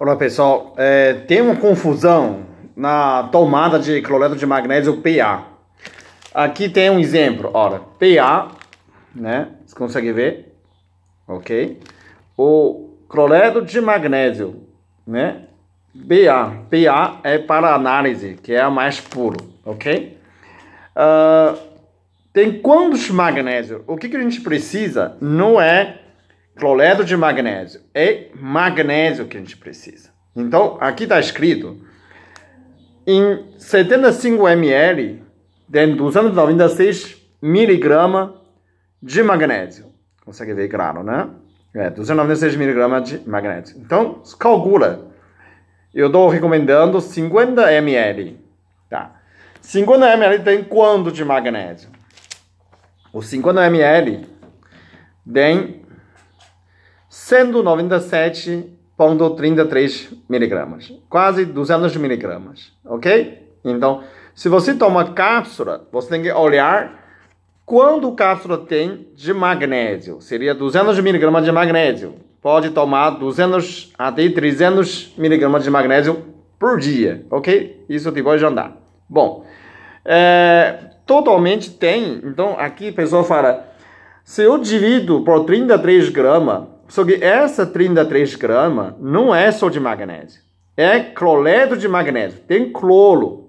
Olá pessoal, é, tem uma confusão na tomada de cloreto de magnésio PA. Aqui tem um exemplo, olha, PA, né? Você consegue ver? Ok. O cloreto de magnésio, né? PA, PA é para análise, que é a mais puro, ok? Uh, tem quantos magnésio? O que, que a gente precisa não é cloreto de magnésio. É magnésio que a gente precisa. Então, aqui está escrito, em 75 ml, tem 296 miligramas de magnésio. Consegue ver claro, né? É, 296 miligramas de magnésio. Então, calcula. Eu estou recomendando 50 ml. Tá. 50 ml tem quanto de magnésio? Os 50 ml tem 197,33 miligramas, quase 200 miligramas, ok? Então, se você toma cápsula, você tem que olhar quanto cápsula tem de magnésio. Seria 200 miligramas de magnésio. Pode tomar 200 até 300 miligramas de magnésio por dia, ok? Isso depois de andar. Bom, é, totalmente tem. Então, aqui a pessoa fala, se eu divido por 33 gramas, só que essa 33 gramas não é só de magnésio. É cloreto de magnésio. Tem cloro,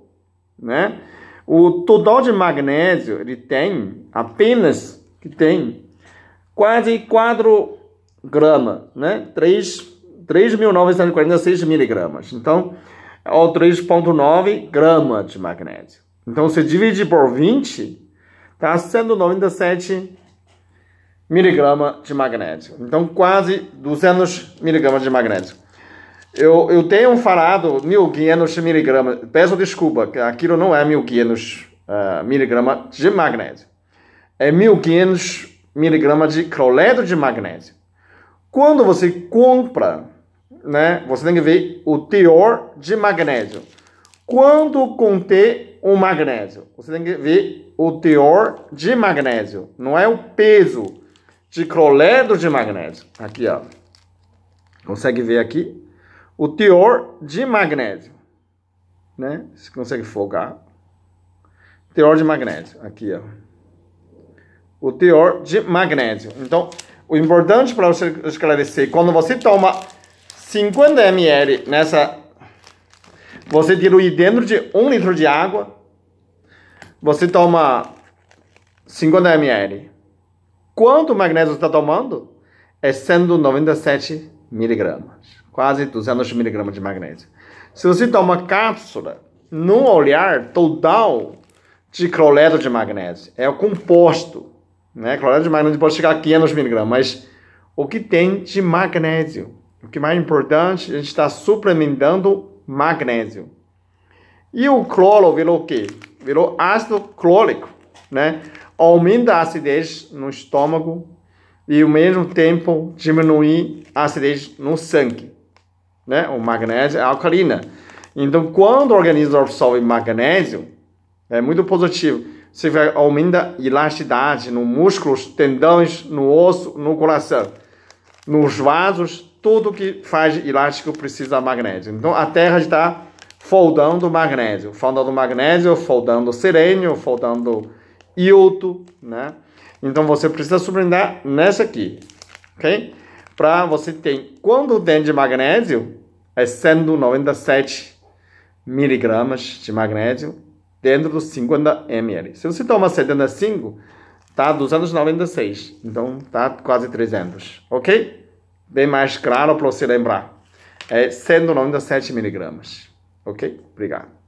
né? O total de magnésio ele tem apenas que tem quase 4 gramas, né? 3.946 miligramas. Então, ou 3.9 gramas de magnésio. Então, se divide por 20, está tá 197 miligrama de magnésio. Então, quase 200 miligramas de magnésio. Eu, eu tenho falado 1.500 miligramas. Peço desculpa, que aquilo não é 1.500 uh, eh, miligramas de magnésio. É 1.500 miligramas de cloreto de magnésio. Quando você compra, né, você tem que ver o teor de magnésio. Quando conter o magnésio, você tem que ver o teor de magnésio, não é o peso de cloreto de magnésio. Aqui, ó. Consegue ver aqui? O teor de magnésio. Né? Você consegue folgar. Teor de magnésio. Aqui, ó. O teor de magnésio. Então, o importante para você esclarecer, quando você toma 50 ml nessa... Você diluir dentro de um litro de água, você toma 50 ml. Quanto magnésio está tomando? É 197 miligramas, quase 200 miligramas de magnésio. Se você toma cápsula, no olhar total de cloreto de magnésio, é o composto, né? Cloreto de magnésio pode chegar a 500 miligramas, mas o que tem de magnésio? O que é mais importante, a gente está suplementando magnésio. E o cloro virou o quê? Virou ácido clórico né? Aumenta a acidez no estômago e ao mesmo tempo diminui a acidez no sangue, né? O magnésio é alcalina. Então, quando o organismo absorve magnésio, é muito positivo. Você aumenta a elasticidade nos músculos, tendões, no osso, no coração, nos vasos, tudo que faz elástico precisa de magnésio. Então, a Terra está foldando magnésio, foldando magnésio, foldando selênio, foldando e outro, né? Então você precisa sublinhar nessa aqui, ok? Para você ter, quando tem de magnésio, é 197 miligramas de magnésio dentro dos 50 ml. Se você toma 75, tá 296, então tá quase 300, ok? Bem mais claro para você lembrar. É 197 miligramas, ok? Obrigado.